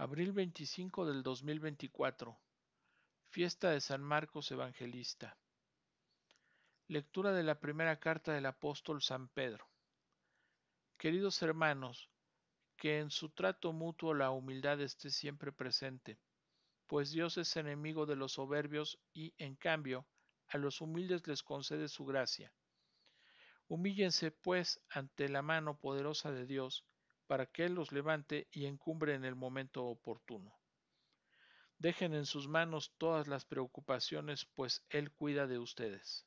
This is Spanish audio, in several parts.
Abril 25 del 2024. Fiesta de San Marcos Evangelista. Lectura de la primera carta del apóstol San Pedro. Queridos hermanos, que en su trato mutuo la humildad esté siempre presente, pues Dios es enemigo de los soberbios y, en cambio, a los humildes les concede su gracia. Humíllense, pues, ante la mano poderosa de Dios, para que Él los levante y encumbre en el momento oportuno. Dejen en sus manos todas las preocupaciones, pues Él cuida de ustedes.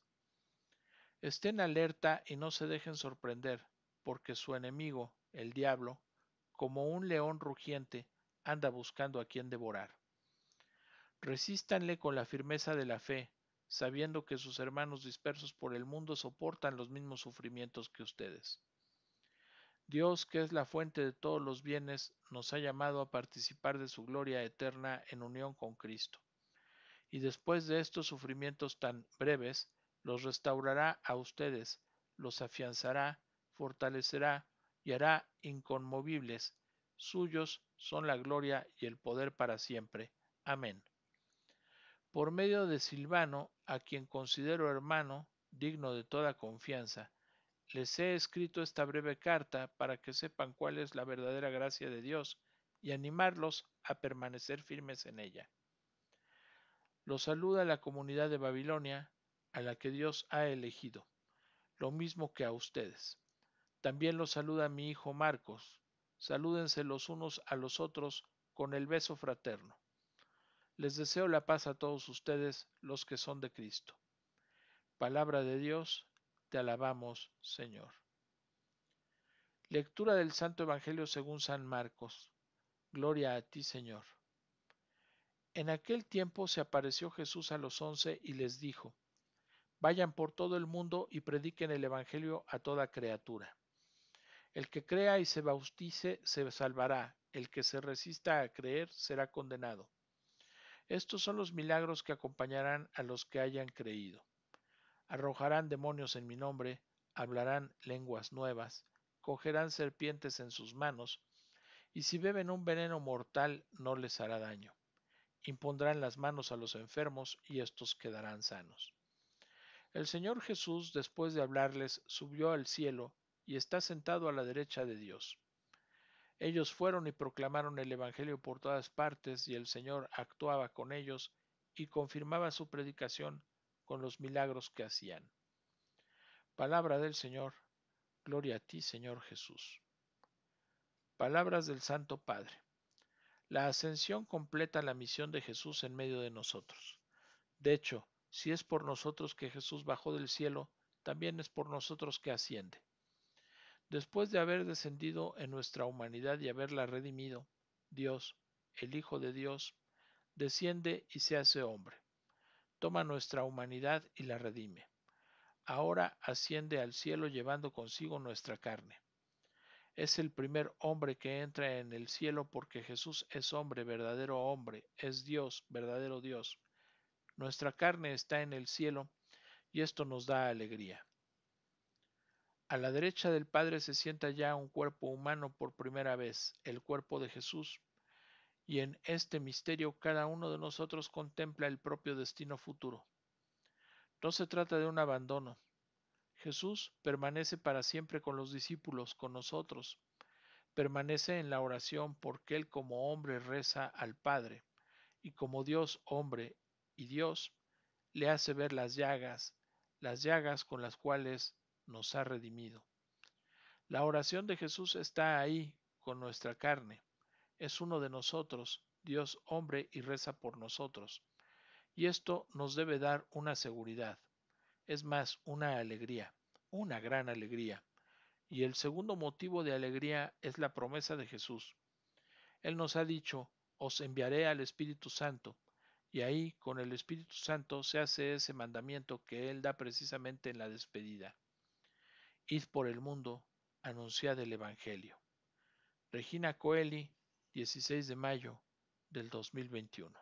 Estén alerta y no se dejen sorprender, porque su enemigo, el diablo, como un león rugiente, anda buscando a quien devorar. Resístanle con la firmeza de la fe, sabiendo que sus hermanos dispersos por el mundo soportan los mismos sufrimientos que ustedes. Dios, que es la fuente de todos los bienes, nos ha llamado a participar de su gloria eterna en unión con Cristo. Y después de estos sufrimientos tan breves, los restaurará a ustedes, los afianzará, fortalecerá y hará inconmovibles. Suyos son la gloria y el poder para siempre. Amén. Por medio de Silvano, a quien considero hermano, digno de toda confianza, les he escrito esta breve carta para que sepan cuál es la verdadera gracia de Dios y animarlos a permanecer firmes en ella. Los saluda la comunidad de Babilonia a la que Dios ha elegido, lo mismo que a ustedes. También los saluda mi hijo Marcos. Salúdense los unos a los otros con el beso fraterno. Les deseo la paz a todos ustedes, los que son de Cristo. Palabra de Dios, te alabamos, Señor. Lectura del Santo Evangelio según San Marcos. Gloria a ti, Señor. En aquel tiempo se apareció Jesús a los once y les dijo, Vayan por todo el mundo y prediquen el Evangelio a toda criatura. El que crea y se bautice se salvará, el que se resista a creer será condenado. Estos son los milagros que acompañarán a los que hayan creído arrojarán demonios en mi nombre, hablarán lenguas nuevas, cogerán serpientes en sus manos, y si beben un veneno mortal no les hará daño. Impondrán las manos a los enfermos y estos quedarán sanos. El Señor Jesús, después de hablarles, subió al cielo y está sentado a la derecha de Dios. Ellos fueron y proclamaron el Evangelio por todas partes y el Señor actuaba con ellos y confirmaba su predicación con los milagros que hacían. Palabra del Señor, gloria a ti, Señor Jesús. Palabras del Santo Padre. La ascensión completa la misión de Jesús en medio de nosotros. De hecho, si es por nosotros que Jesús bajó del cielo, también es por nosotros que asciende. Después de haber descendido en nuestra humanidad y haberla redimido, Dios, el Hijo de Dios, desciende y se hace hombre toma nuestra humanidad y la redime. Ahora asciende al cielo llevando consigo nuestra carne. Es el primer hombre que entra en el cielo porque Jesús es hombre, verdadero hombre, es Dios, verdadero Dios. Nuestra carne está en el cielo y esto nos da alegría. A la derecha del Padre se sienta ya un cuerpo humano por primera vez, el cuerpo de Jesús, y en este misterio cada uno de nosotros contempla el propio destino futuro. No se trata de un abandono. Jesús permanece para siempre con los discípulos, con nosotros. Permanece en la oración porque Él como hombre reza al Padre, y como Dios hombre y Dios, le hace ver las llagas, las llagas con las cuales nos ha redimido. La oración de Jesús está ahí con nuestra carne es uno de nosotros, Dios hombre, y reza por nosotros. Y esto nos debe dar una seguridad, es más, una alegría, una gran alegría. Y el segundo motivo de alegría es la promesa de Jesús. Él nos ha dicho, os enviaré al Espíritu Santo, y ahí con el Espíritu Santo se hace ese mandamiento que Él da precisamente en la despedida. Id por el mundo, anunciad el Evangelio. Regina Coeli, 16 de mayo del 2021.